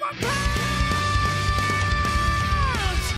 my power.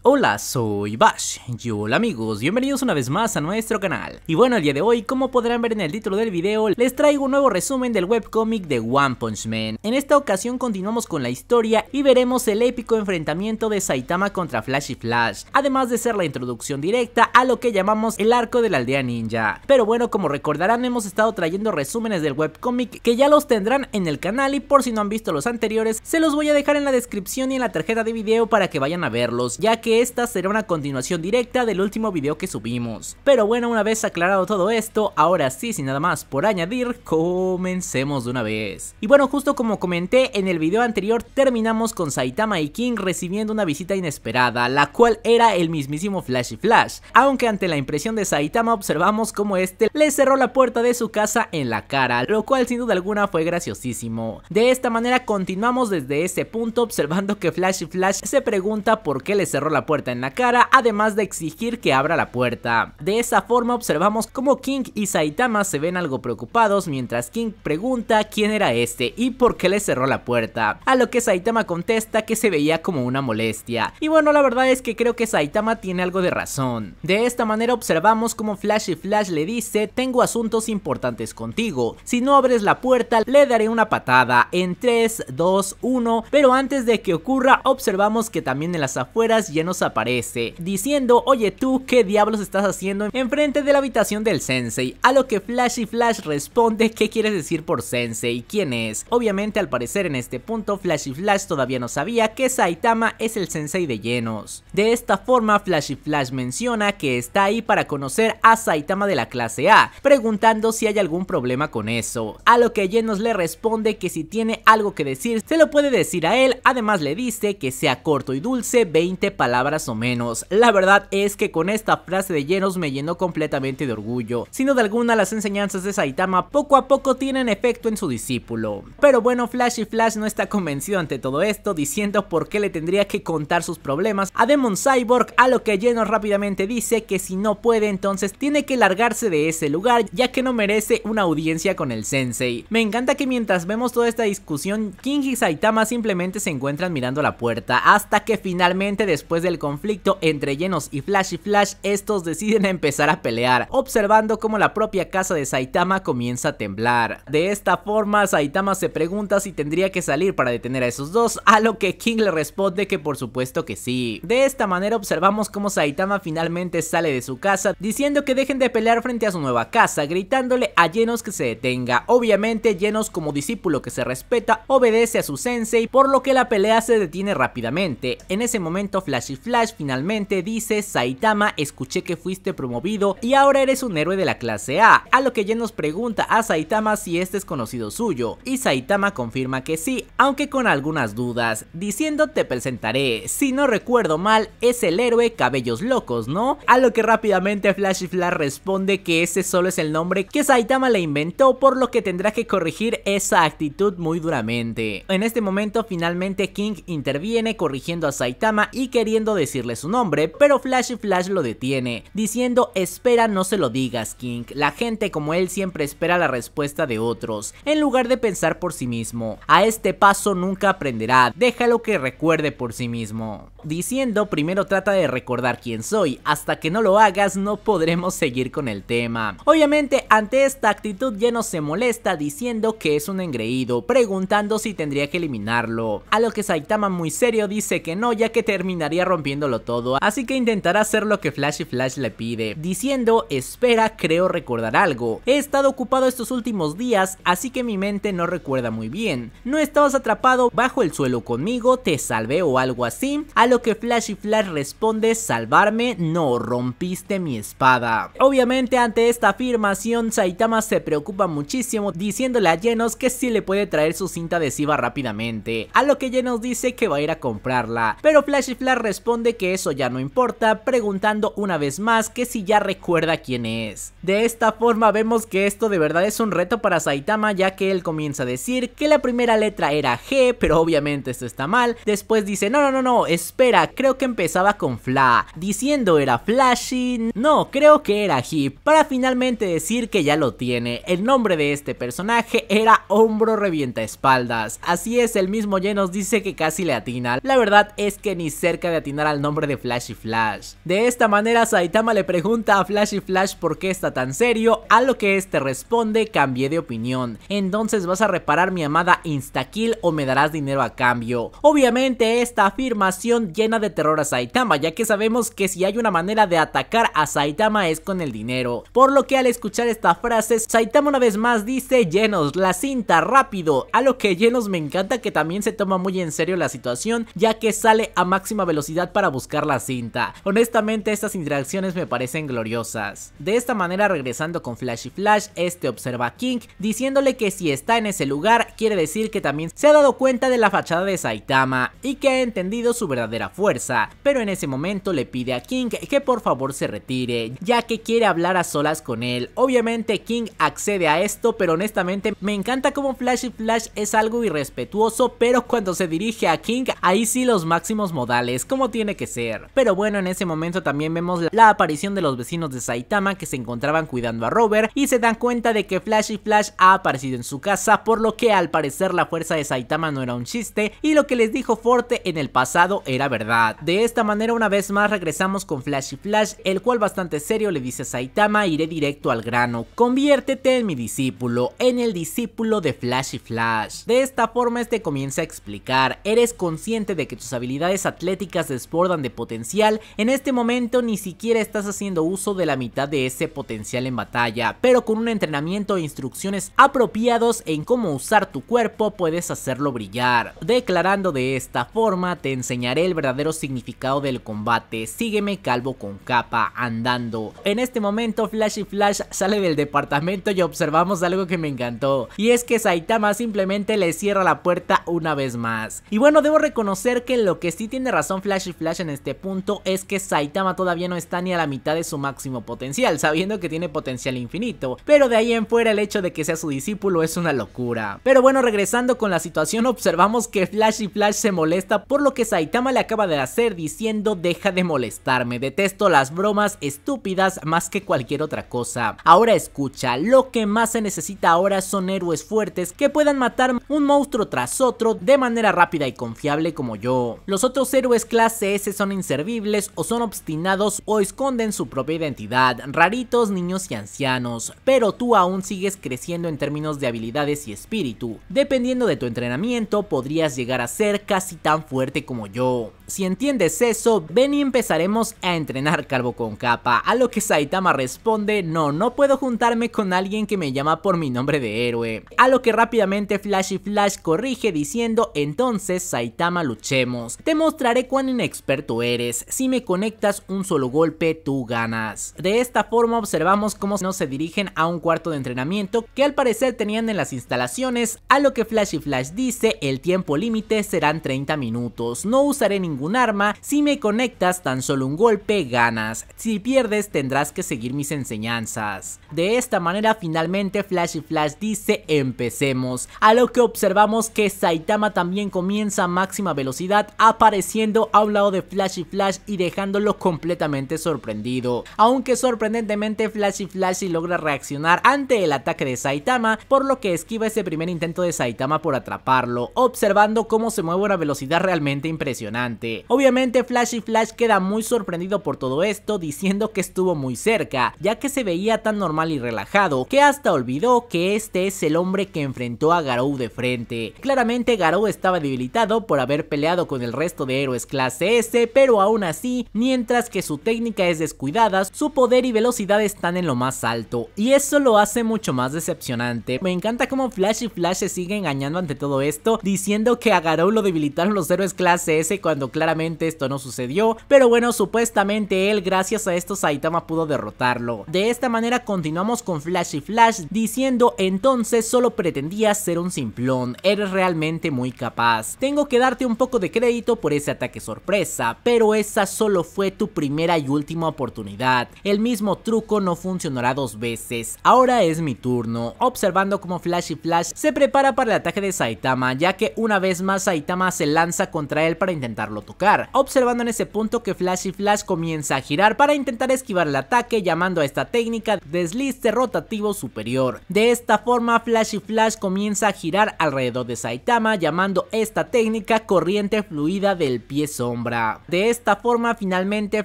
Hola, soy Bash y hola amigos, bienvenidos una vez más a nuestro canal. Y bueno, el día de hoy, como podrán ver en el título del video, les traigo un nuevo resumen del webcomic de One Punch Man. En esta ocasión continuamos con la historia y veremos el épico enfrentamiento de Saitama contra Flash y Flash, además de ser la introducción directa a lo que llamamos el arco de la aldea ninja. Pero bueno, como recordarán, hemos estado trayendo resúmenes del webcomic que ya los tendrán en el canal y por si no han visto los anteriores, se los voy a dejar en la descripción y en la tarjeta de video para que vayan a verlos, ya que esta será una continuación directa del último video que subimos. Pero bueno, una vez aclarado todo esto, ahora sí, sin nada más por añadir, comencemos de una vez. Y bueno, justo como comenté en el video anterior, terminamos con Saitama y King recibiendo una visita inesperada, la cual era el mismísimo Flashy Flash, aunque ante la impresión de Saitama observamos como este le cerró la puerta de su casa en la cara, lo cual sin duda alguna fue graciosísimo. De esta manera continuamos desde ese punto observando que Flashy Flash se pregunta por qué le cerró la puerta en la cara, además de exigir que abra la puerta. De esa forma observamos cómo King y Saitama se ven algo preocupados mientras King pregunta quién era este y por qué le cerró la puerta, a lo que Saitama contesta que se veía como una molestia. Y bueno, la verdad es que creo que Saitama tiene algo de razón. De esta manera observamos cómo Flash y Flash le dice, tengo asuntos importantes contigo, si no abres la puerta le daré una patada en 3, 2, 1, pero antes de que ocurra observamos que también en las afueras llenos aparece, diciendo, oye tú, ¿qué diablos estás haciendo enfrente de la habitación del Sensei? A lo que Flash y Flash responde, ¿qué quieres decir por Sensei? ¿Quién es? Obviamente al parecer en este punto Flash Flash todavía no sabía que Saitama es el Sensei de Llenos. De esta forma Flash y Flash menciona que está ahí para conocer a Saitama de la clase A, preguntando si hay algún problema con eso. A lo que Llenos le responde que si tiene algo que decir, se lo puede decir a él, además le dice que sea corto y dulce 20 palabras palabras o menos. La verdad es que con esta frase de llenos me llenó completamente de orgullo. Sin de alguna las enseñanzas de Saitama poco a poco tienen efecto en su discípulo. Pero bueno, Flash y Flash no está convencido ante todo esto, diciendo por qué le tendría que contar sus problemas a Demon Cyborg, a lo que llenos rápidamente dice que si no puede entonces tiene que largarse de ese lugar ya que no merece una audiencia con el sensei. Me encanta que mientras vemos toda esta discusión, King y Saitama simplemente se encuentran mirando la puerta hasta que finalmente después de el conflicto entre Genos y Flash y Flash, estos deciden empezar a pelear, observando cómo la propia casa de Saitama comienza a temblar. De esta forma, Saitama se pregunta si tendría que salir para detener a esos dos, a lo que King le responde que por supuesto que sí. De esta manera observamos cómo Saitama finalmente sale de su casa, diciendo que dejen de pelear frente a su nueva casa, gritándole a Genos que se detenga. Obviamente, Genos como discípulo que se respeta, obedece a su sensei, por lo que la pelea se detiene rápidamente. En ese momento Flash y Flash finalmente dice, Saitama, escuché que fuiste promovido y ahora eres un héroe de la clase A, a lo que ya nos pregunta a Saitama si este es conocido suyo, y Saitama confirma que sí, aunque con algunas dudas, diciendo te presentaré, si no recuerdo mal, es el héroe Cabellos Locos, ¿no? A lo que rápidamente Flash y Flash responde que ese solo es el nombre que Saitama le inventó, por lo que tendrá que corregir esa actitud muy duramente. En este momento finalmente King interviene corrigiendo a Saitama y queriendo decirle su nombre, pero Flash y Flash lo detiene, diciendo espera no se lo digas King, la gente como él siempre espera la respuesta de otros, en lugar de pensar por sí mismo, a este paso nunca aprenderá, déjalo que recuerde por sí mismo. Diciendo primero trata de recordar quién soy, hasta que no lo hagas no podremos seguir con el tema. Obviamente ante esta actitud lleno se molesta diciendo que es un engreído, preguntando si tendría que eliminarlo, a lo que Saitama muy serio dice que no ya que terminaría rompiendo rompiéndolo todo, así que intentará hacer lo que Flash y Flash le pide, diciendo, espera, creo recordar algo. He estado ocupado estos últimos días, así que mi mente no recuerda muy bien. No estabas atrapado bajo el suelo conmigo, te salvé o algo así, a lo que Flash y Flash responde, salvarme, no, rompiste mi espada. Obviamente ante esta afirmación, Saitama se preocupa muchísimo, diciéndole a Genos que si le puede traer su cinta adhesiva rápidamente, a lo que Genos dice que va a ir a comprarla, pero Flash y Flash responde responde que eso ya no importa, preguntando una vez más que si ya recuerda quién es. De esta forma vemos que esto de verdad es un reto para Saitama ya que él comienza a decir que la primera letra era G, pero obviamente esto está mal, después dice no no no no, espera, creo que empezaba con Fla, diciendo era Flashy, no, creo que era Hip, para finalmente decir que ya lo tiene, el nombre de este personaje era Hombro Revienta Espaldas, así es, el mismo llenos dice que casi le atina, la verdad es que ni cerca de atinar al nombre de Flashy Flash. De esta manera Saitama le pregunta a Flashy Flash por qué está tan serio, a lo que este responde cambié de opinión, entonces vas a reparar mi amada Instakill o me darás dinero a cambio. Obviamente esta afirmación llena de terror a Saitama ya que sabemos que si hay una manera de atacar a Saitama es con el dinero, por lo que al escuchar esta frase Saitama una vez más dice llenos la cinta rápido, a lo que llenos me encanta que también se toma muy en serio la situación ya que sale a máxima velocidad para buscar la cinta. Honestamente estas interacciones me parecen gloriosas. De esta manera regresando con Flash y Flash, este observa a King diciéndole que si está en ese lugar quiere decir que también se ha dado cuenta de la fachada de Saitama y que ha entendido su verdadera fuerza, pero en ese momento le pide a King que por favor se retire, ya que quiere hablar a solas con él. Obviamente King accede a esto, pero honestamente me encanta cómo Flash y Flash es algo irrespetuoso, pero cuando se dirige a King, ahí sí los máximos modales, como tiene que ser. Pero bueno, en ese momento también vemos la aparición de los vecinos de Saitama que se encontraban cuidando a Robert y se dan cuenta de que Flash y Flash ha aparecido en su casa, por lo que al parecer la fuerza de Saitama no era un chiste y lo que les dijo Forte en el pasado era verdad. De esta manera una vez más regresamos con Flash y Flash, el cual bastante serio le dice a Saitama iré directo al grano, conviértete en mi discípulo, en el discípulo de Flash y Flash. De esta forma este comienza a explicar, eres consciente de que tus habilidades atléticas desbordan de potencial, en este momento ni siquiera estás haciendo uso de la mitad de ese potencial en batalla, pero con un entrenamiento e instrucciones apropiados en cómo usar tu cuerpo puedes hacerlo brillar. Declarando de esta forma, te enseñaré el verdadero significado del combate, sígueme calvo con capa, andando. En este momento Flash y Flash sale del departamento y observamos algo que me encantó, y es que Saitama simplemente le cierra la puerta una vez más. Y bueno, debo reconocer que lo que sí tiene razón Flash Flash en este punto es que Saitama todavía no está ni a la mitad de su máximo potencial, sabiendo que tiene potencial infinito, pero de ahí en fuera el hecho de que sea su discípulo es una locura. Pero bueno, regresando con la situación, observamos que Flash y Flash se molesta por lo que Saitama le acaba de hacer diciendo deja de molestarme, detesto las bromas estúpidas más que cualquier otra cosa. Ahora escucha, lo que más se necesita ahora son héroes fuertes que puedan matar un monstruo tras otro de manera rápida y confiable como yo. Los otros héroes clase son inservibles o son obstinados o esconden su propia identidad, raritos, niños y ancianos, pero tú aún sigues creciendo en términos de habilidades y espíritu. Dependiendo de tu entrenamiento, podrías llegar a ser casi tan fuerte como yo. Si entiendes eso, ven y empezaremos a entrenar Calvo con capa, a lo que Saitama responde, no, no puedo juntarme con alguien que me llama por mi nombre de héroe. A lo que rápidamente Flash y Flash corrige diciendo, entonces Saitama luchemos, te mostraré cuán inexperto eres, si me conectas un solo golpe tú ganas. De esta forma observamos cómo no se dirigen a un cuarto de entrenamiento que al parecer tenían en las instalaciones, a lo que Flash y Flash dice, el tiempo límite serán 30 minutos, no usaré ningún un arma, si me conectas tan solo un golpe ganas, si pierdes tendrás que seguir mis enseñanzas. De esta manera finalmente Flash y Flash dice empecemos, a lo que observamos que Saitama también comienza a máxima velocidad apareciendo a un lado de Flash y Flash y dejándolo completamente sorprendido, aunque sorprendentemente Flash y Flash logra reaccionar ante el ataque de Saitama, por lo que esquiva ese primer intento de Saitama por atraparlo, observando cómo se mueve a una velocidad realmente impresionante. Obviamente Flash y Flash queda muy sorprendido por todo esto diciendo que estuvo muy cerca, ya que se veía tan normal y relajado que hasta olvidó que este es el hombre que enfrentó a Garou de frente. Claramente Garou estaba debilitado por haber peleado con el resto de héroes clase S, pero aún así, mientras que su técnica es descuidada, su poder y velocidad están en lo más alto, y eso lo hace mucho más decepcionante. Me encanta cómo Flash y Flash se sigue engañando ante todo esto, diciendo que a Garou lo debilitaron los héroes clase S cuando claramente esto no sucedió, pero bueno, supuestamente él gracias a esto Saitama pudo derrotarlo. De esta manera continuamos con Flash y Flash diciendo entonces solo pretendías ser un simplón, eres realmente muy capaz. Tengo que darte un poco de crédito por ese ataque sorpresa, pero esa solo fue tu primera y última oportunidad. El mismo truco no funcionará dos veces, ahora es mi turno. Observando cómo Flash y Flash se prepara para el ataque de Saitama, ya que una vez más Saitama se lanza contra él para intentarlo tocar, observando en ese punto que Flash y Flash comienza a girar para intentar esquivar el ataque llamando a esta técnica deslice rotativo superior. De esta forma Flash y Flash comienza a girar alrededor de Saitama llamando esta técnica corriente fluida del pie sombra. De esta forma finalmente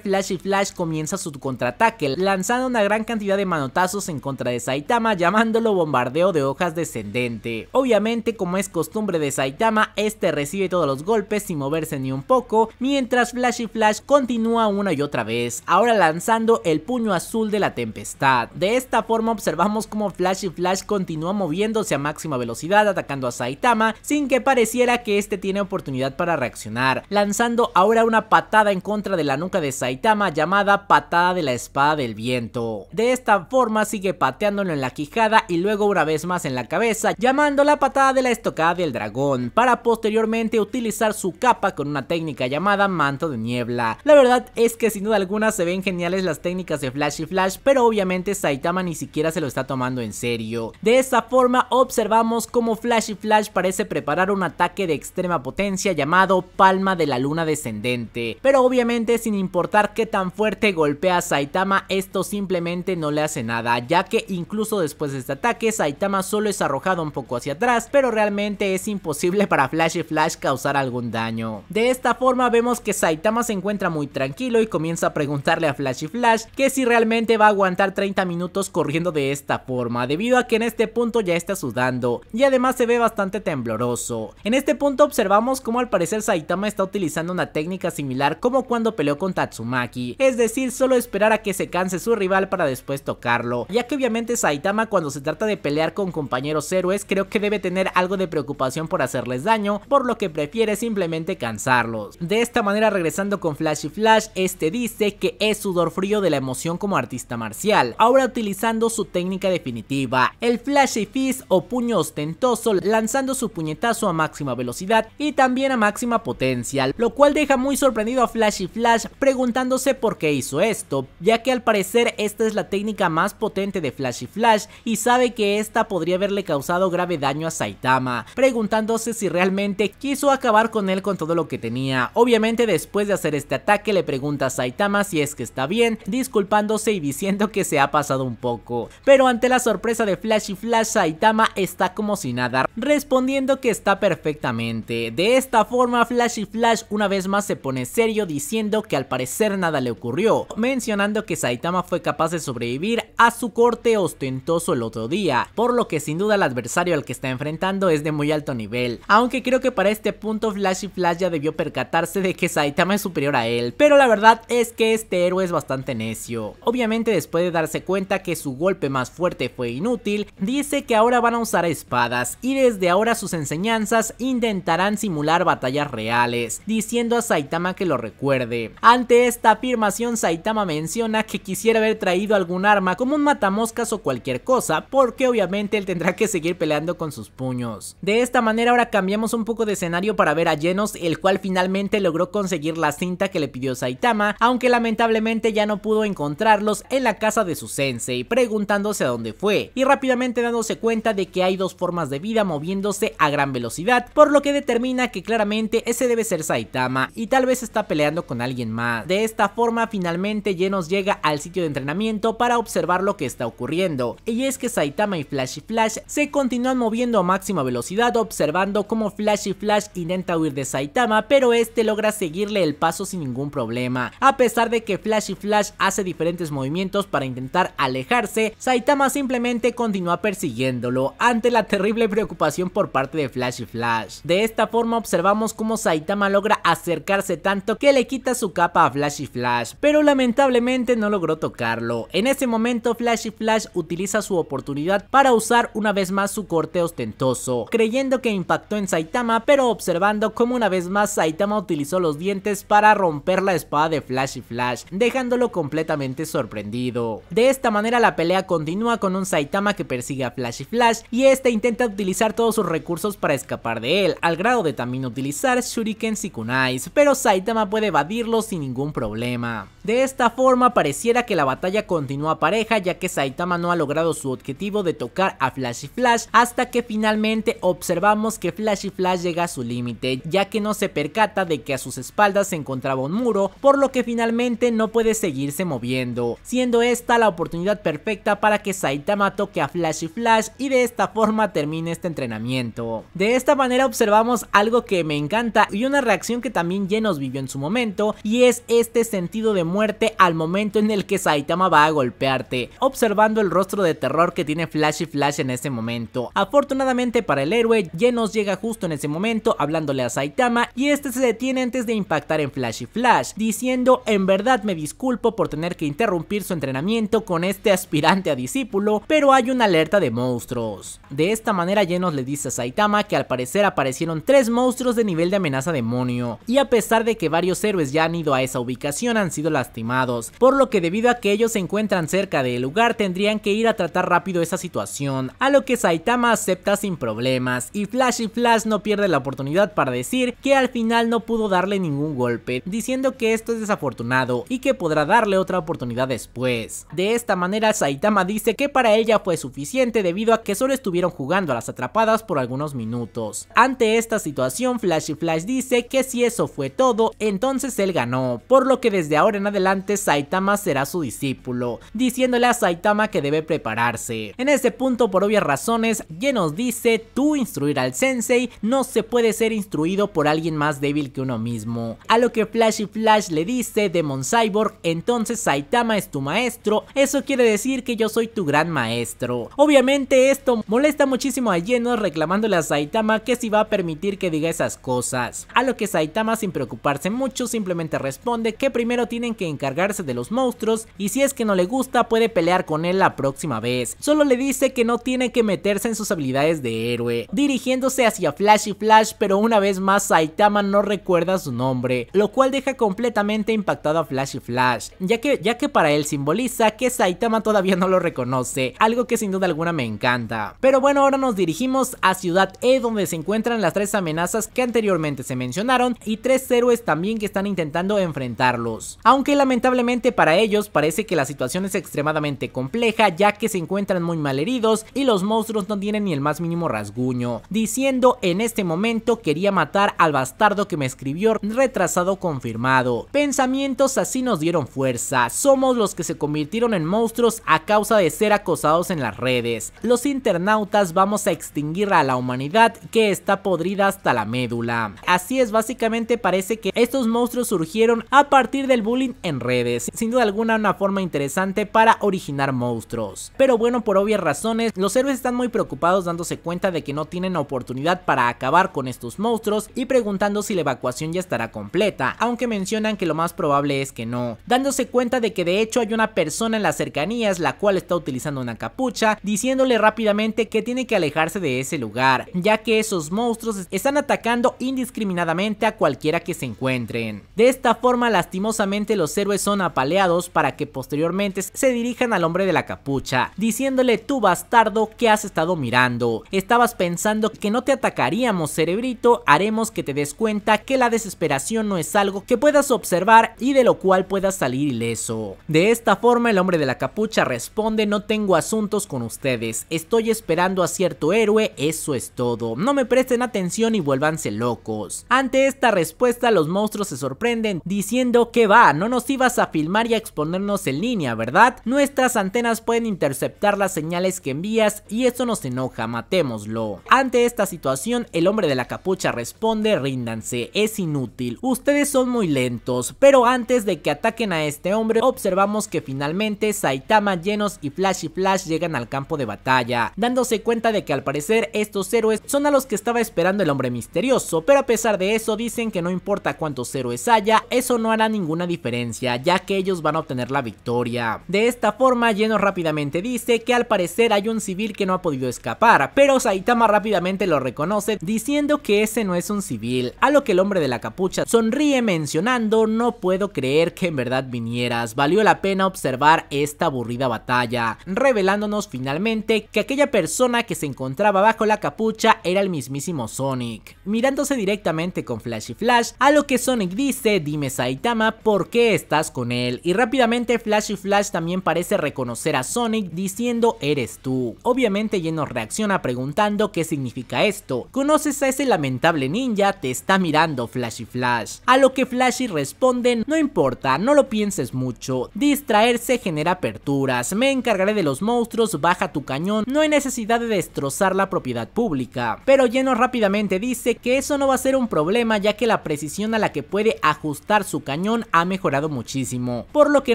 Flash y Flash comienza su contraataque lanzando una gran cantidad de manotazos en contra de Saitama llamándolo bombardeo de hojas descendente. Obviamente como es costumbre de Saitama este recibe todos los golpes sin moverse ni un poco mientras Flash y Flash continúa una y otra vez, ahora lanzando el puño azul de la tempestad. De esta forma observamos como Flash y Flash continúa moviéndose a máxima velocidad atacando a Saitama sin que pareciera que este tiene oportunidad para reaccionar, lanzando ahora una patada en contra de la nuca de Saitama llamada patada de la espada del viento. De esta forma sigue pateándolo en la quijada y luego una vez más en la cabeza llamando la patada de la estocada del dragón para posteriormente utilizar su capa con una técnica llamada manto de niebla. La verdad es que sin duda alguna se ven geniales las técnicas de Flash y Flash, pero obviamente Saitama ni siquiera se lo está tomando en serio. De esta forma observamos cómo Flash y Flash parece preparar un ataque de extrema potencia llamado Palma de la Luna Descendente, pero obviamente sin importar qué tan fuerte golpea a Saitama, esto simplemente no le hace nada, ya que incluso después de este ataque Saitama solo es arrojado un poco hacia atrás, pero realmente es imposible para Flash y Flash causar algún daño. De esta forma forma vemos que Saitama se encuentra muy tranquilo y comienza a preguntarle a Flash y Flash que si realmente va a aguantar 30 minutos corriendo de esta forma debido a que en este punto ya está sudando y además se ve bastante tembloroso. En este punto observamos como al parecer Saitama está utilizando una técnica similar como cuando peleó con Tatsumaki, es decir solo esperar a que se canse su rival para después tocarlo, ya que obviamente Saitama cuando se trata de pelear con compañeros héroes creo que debe tener algo de preocupación por hacerles daño, por lo que prefiere simplemente cansarlos. De esta manera regresando con y Flash, este dice que es sudor frío de la emoción como artista marcial, ahora utilizando su técnica definitiva, el Flashy Fist o puño ostentoso lanzando su puñetazo a máxima velocidad y también a máxima potencia, lo cual deja muy sorprendido a Flash y Flash preguntándose por qué hizo esto, ya que al parecer esta es la técnica más potente de y Flash y sabe que esta podría haberle causado grave daño a Saitama, preguntándose si realmente quiso acabar con él con todo lo que tenía Obviamente después de hacer este ataque le pregunta a Saitama si es que está bien, disculpándose y diciendo que se ha pasado un poco. Pero ante la sorpresa de Flash y Flash, Saitama está como si nada, respondiendo que está perfectamente. De esta forma Flash y Flash una vez más se pone serio diciendo que al parecer nada le ocurrió, mencionando que Saitama fue capaz de sobrevivir a su corte ostentoso el otro día, por lo que sin duda el adversario al que está enfrentando es de muy alto nivel, aunque creo que para este punto Flash y Flash ya debió percatar de que Saitama es superior a él, pero la verdad es que este héroe es bastante necio. Obviamente después de darse cuenta que su golpe más fuerte fue inútil, dice que ahora van a usar espadas y desde ahora sus enseñanzas intentarán simular batallas reales, diciendo a Saitama que lo recuerde. Ante esta afirmación Saitama menciona que quisiera haber traído algún arma como un matamoscas o cualquier cosa, porque obviamente él tendrá que seguir peleando con sus puños. De esta manera ahora cambiamos un poco de escenario para ver a Genos, el cual finalmente logró conseguir la cinta que le pidió Saitama, aunque lamentablemente ya no pudo encontrarlos en la casa de su sensei, preguntándose a dónde fue, y rápidamente dándose cuenta de que hay dos formas de vida moviéndose a gran velocidad, por lo que determina que claramente ese debe ser Saitama, y tal vez está peleando con alguien más. De esta forma finalmente Genos llega al sitio de entrenamiento para observar lo que está ocurriendo, y es que Saitama y Flash y Flash se continúan moviendo a máxima velocidad observando cómo Flash y Flash intenta huir de Saitama, pero es este logra seguirle el paso sin ningún problema. A pesar de que Flash y Flash hace diferentes movimientos para intentar alejarse, Saitama simplemente continúa persiguiéndolo ante la terrible preocupación por parte de Flash y Flash. De esta forma observamos cómo Saitama logra acercarse tanto que le quita su capa a Flash y Flash, pero lamentablemente no logró tocarlo. En ese momento Flash y Flash utiliza su oportunidad para usar una vez más su corte ostentoso, creyendo que impactó en Saitama pero observando cómo una vez más Saitama utilizó los dientes para romper la espada de Flash y Flash, dejándolo completamente sorprendido. De esta manera la pelea continúa con un Saitama que persigue a Flash y Flash y este intenta utilizar todos sus recursos para escapar de él, al grado de también utilizar shurikens y kunais, pero Saitama puede evadirlo sin ningún problema. De esta forma pareciera que la batalla continúa pareja ya que Saitama no ha logrado su objetivo de tocar a Flash y Flash hasta que finalmente observamos que Flash y Flash llega a su límite ya que no se percata de que a sus espaldas se encontraba un muro, por lo que finalmente no puede seguirse moviendo, siendo esta la oportunidad perfecta para que Saitama toque a Flash y Flash y de esta forma termine este entrenamiento. De esta manera observamos algo que me encanta y una reacción que también Genos vivió en su momento y es este sentido de muerte al momento en el que Saitama va a golpearte, observando el rostro de terror que tiene Flash y Flash en ese momento. Afortunadamente para el héroe, Genos llega justo en ese momento hablándole a Saitama y este se tiene antes de impactar en Flash y Flash, diciendo en verdad me disculpo por tener que interrumpir su entrenamiento con este aspirante a discípulo, pero hay una alerta de monstruos. De esta manera Genos le dice a Saitama que al parecer aparecieron tres monstruos de nivel de amenaza demonio, y a pesar de que varios héroes ya han ido a esa ubicación han sido lastimados, por lo que debido a que ellos se encuentran cerca del lugar tendrían que ir a tratar rápido esa situación, a lo que Saitama acepta sin problemas, y Flash y Flash no pierde la oportunidad para decir que al final no pudo darle ningún golpe, diciendo que esto es desafortunado y que podrá darle otra oportunidad después. De esta manera Saitama dice que para ella fue suficiente debido a que solo estuvieron jugando a las atrapadas por algunos minutos. Ante esta situación Flashy Flash dice que si eso fue todo, entonces él ganó, por lo que desde ahora en adelante Saitama será su discípulo, diciéndole a Saitama que debe prepararse. En este punto por obvias razones, Genos dice, tú instruir al sensei no se puede ser instruido por alguien más débil que uno mismo. A lo que Flash y Flash le dice Demon Cyborg, entonces Saitama es tu maestro, eso quiere decir que yo soy tu gran maestro. Obviamente esto molesta muchísimo a Genos reclamándole a Saitama que si va a permitir que diga esas cosas. A lo que Saitama sin preocuparse mucho simplemente responde que primero tienen que encargarse de los monstruos y si es que no le gusta puede pelear con él la próxima vez. Solo le dice que no tiene que meterse en sus habilidades de héroe. Dirigiéndose hacia Flash y Flash pero una vez más Saitama no recuerda su nombre, lo cual deja completamente impactado a Flash y Flash, ya que, ya que para él simboliza que Saitama todavía no lo reconoce, algo que sin duda alguna me encanta. Pero bueno, ahora nos dirigimos a Ciudad E donde se encuentran las tres amenazas que anteriormente se mencionaron y tres héroes también que están intentando enfrentarlos. Aunque lamentablemente para ellos parece que la situación es extremadamente compleja ya que se encuentran muy mal heridos y los monstruos no tienen ni el más mínimo rasguño, diciendo en este momento quería matar al bastardo que me escribió retrasado confirmado. Pensamientos así nos dieron fuerza, somos los que se convirtieron en monstruos a causa de ser acosados en las redes. Los internautas vamos a extinguir a la humanidad que está podrida hasta la médula. Así es, básicamente parece que estos monstruos surgieron a partir del bullying en redes, sin duda alguna una forma interesante para originar monstruos. Pero bueno, por obvias razones, los héroes están muy preocupados dándose cuenta de que no tienen oportunidad para acabar con estos monstruos y preguntando si le va ecuación ya estará completa, aunque mencionan que lo más probable es que no, dándose cuenta de que de hecho hay una persona en las cercanías la cual está utilizando una capucha, diciéndole rápidamente que tiene que alejarse de ese lugar, ya que esos monstruos están atacando indiscriminadamente a cualquiera que se encuentren. De esta forma lastimosamente los héroes son apaleados para que posteriormente se dirijan al hombre de la capucha, diciéndole tú bastardo que has estado mirando, estabas pensando que no te atacaríamos cerebrito, haremos que te des cuenta que la desesperación no es algo que puedas observar y de lo cual puedas salir ileso. De esta forma el hombre de la capucha responde no tengo asuntos con ustedes, estoy esperando a cierto héroe, eso es todo, no me presten atención y vuélvanse locos. Ante esta respuesta los monstruos se sorprenden diciendo que va, no nos ibas a filmar y a exponernos en línea, ¿verdad? Nuestras antenas pueden interceptar las señales que envías y eso nos enoja, matémoslo. Ante esta situación el hombre de la capucha responde ríndanse, es inútil. Ustedes son muy lentos, pero antes de que ataquen a este hombre, observamos que finalmente Saitama, Genos y Flash y Flash llegan al campo de batalla, dándose cuenta de que al parecer estos héroes son a los que estaba esperando el hombre misterioso, pero a pesar de eso dicen que no importa cuántos héroes haya, eso no hará ninguna diferencia, ya que ellos van a obtener la victoria. De esta forma, Genos rápidamente dice que al parecer hay un civil que no ha podido escapar, pero Saitama rápidamente lo reconoce diciendo que ese no es un civil, a lo que el de la capucha sonríe mencionando no puedo creer que en verdad vinieras, valió la pena observar esta aburrida batalla, revelándonos finalmente que aquella persona que se encontraba bajo la capucha era el mismísimo Sonic. Mirándose directamente con Flash y Flash, a lo que Sonic dice, dime Saitama, ¿por qué estás con él? Y rápidamente Flash y Flash también parece reconocer a Sonic diciendo eres tú. Obviamente nos reacciona preguntando qué significa esto, ¿conoces a ese lamentable ninja? Te está mirando Flash Flashy Flash, a lo que Flashy responden no importa, no lo pienses mucho, distraerse genera aperturas, me encargaré de los monstruos, baja tu cañón, no hay necesidad de destrozar la propiedad pública, pero Lleno rápidamente dice que eso no va a ser un problema ya que la precisión a la que puede ajustar su cañón ha mejorado muchísimo, por lo que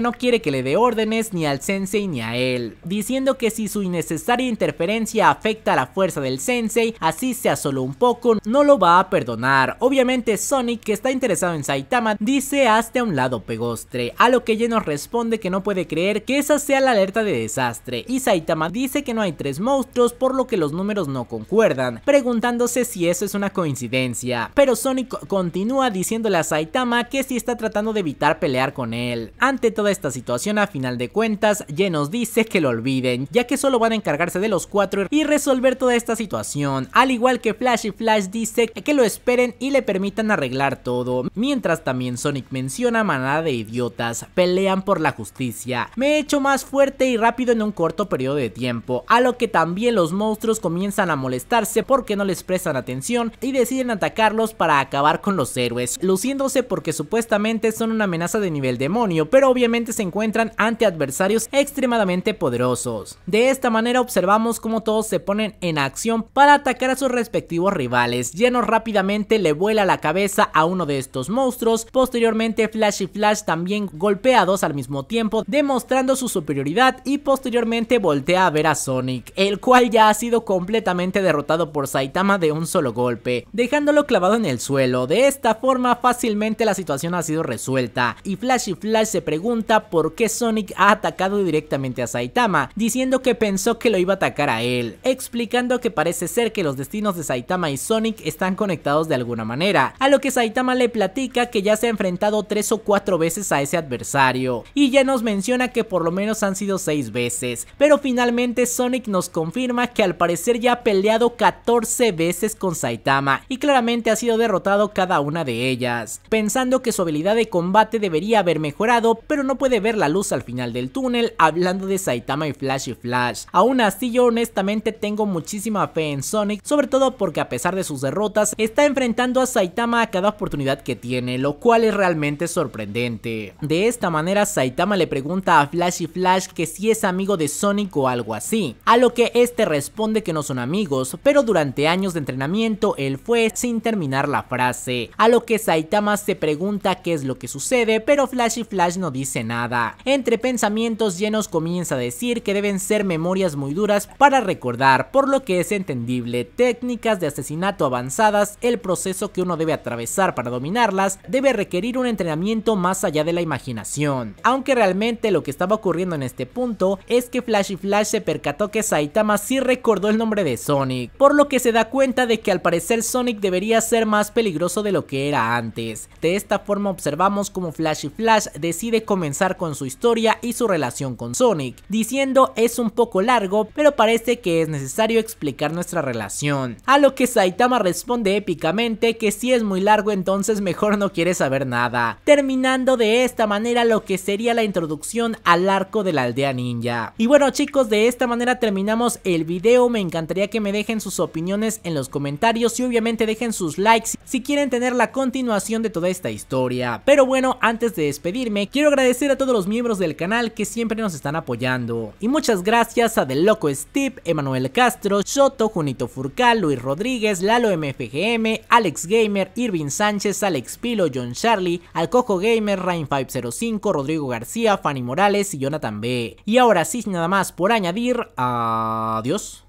no quiere que le dé órdenes ni al sensei ni a él, diciendo que si su innecesaria interferencia afecta a la fuerza del sensei, así sea solo un poco, no lo va a perdonar, obviamente Sonic que está interesado en Saitama dice hasta a un lado Pegostre, a lo que Genos responde que no puede creer que esa sea la alerta de desastre y Saitama dice que no hay tres monstruos por lo que los números no concuerdan, preguntándose si eso es una coincidencia, pero Sonic continúa diciéndole a Saitama que si está tratando de evitar pelear con él. Ante toda esta situación a final de cuentas, Genos dice que lo olviden, ya que solo van a encargarse de los cuatro y resolver toda esta situación, al igual que Flash y Flash dice que lo esperen y le permitan arreglar todo, mientras también Sonic menciona manada de idiotas, pelean por la justicia, me he hecho más fuerte y rápido en un corto periodo de tiempo, a lo que también los monstruos comienzan a molestarse porque no les prestan atención y deciden atacarlos para acabar con los héroes, luciéndose porque supuestamente son una amenaza de nivel demonio, pero obviamente se encuentran ante adversarios extremadamente poderosos. De esta manera observamos cómo todos se ponen en acción para atacar a sus respectivos rivales, lleno rápidamente le vuela la cabeza a uno de estos monstruos. Posteriormente Flash y Flash también golpea dos al mismo tiempo demostrando su superioridad y posteriormente voltea a ver a Sonic, el cual ya ha sido completamente derrotado por Saitama de un solo golpe, dejándolo clavado en el suelo. De esta forma fácilmente la situación ha sido resuelta y Flash y Flash se pregunta por qué Sonic ha atacado directamente a Saitama, diciendo que pensó que lo iba a atacar a él, explicando que parece ser que los destinos de Saitama y Sonic están conectados de alguna manera, a lo que Saitama le platica que ya se ha enfrentado tres o cuatro veces a ese adversario, y ya nos menciona que por lo menos han sido seis veces, pero finalmente Sonic nos confirma que al parecer ya ha peleado 14 veces con Saitama, y claramente ha sido derrotado cada una de ellas, pensando que su habilidad de combate debería haber mejorado, pero no puede ver la luz al final del túnel, hablando de Saitama y Flash y Flash. Aún así yo honestamente tengo muchísima fe en Sonic, sobre todo porque a pesar de sus derrotas, está enfrentando a Saitama a cada oportunidad que tiene, lo cual es realmente sorprendente. De esta manera Saitama le pregunta a Flash y Flash que si es amigo de Sonic o algo así, a lo que este responde que no son amigos, pero durante años de entrenamiento él fue sin terminar la frase, a lo que Saitama se pregunta qué es lo que sucede, pero Flash y Flash no dice nada. Entre pensamientos llenos comienza a decir que deben ser memorias muy duras para recordar, por lo que es entendible, técnicas de asesinato avanzadas, el proceso que uno debe atravesar para dominarlas debe requerir un entrenamiento más allá de la imaginación. Aunque realmente lo que estaba ocurriendo en este punto es que Flash y Flash se percató que Saitama sí recordó el nombre de Sonic, por lo que se da cuenta de que al parecer Sonic debería ser más peligroso de lo que era antes. De esta forma observamos como Flash y Flash decide comenzar con su historia y su relación con Sonic, diciendo es un poco largo pero parece que es necesario explicar nuestra relación. A lo que Saitama responde épicamente que si es muy largo entonces mejor no quiere saber nada. Terminando de esta manera lo que sería la introducción al arco de la aldea ninja. Y bueno chicos de esta manera terminamos el video, me encantaría que me dejen sus opiniones en los comentarios y obviamente dejen sus likes si quieren tener la continuación de toda esta historia. Pero bueno antes de despedirme quiero agradecer a todos los miembros del canal que siempre nos están apoyando. Y muchas gracias a Del Loco Steve, Emanuel Castro, Shoto, Junito Furcal, Luis Rodríguez, Lalo MFGM, Alex Gamer, Irving Sánchez, Alex Pilo, John Charlie, Alcojo Gamer, Rain505, Rodrigo García, Fanny Morales y Jonathan B. Y ahora sí, nada más por añadir, adiós.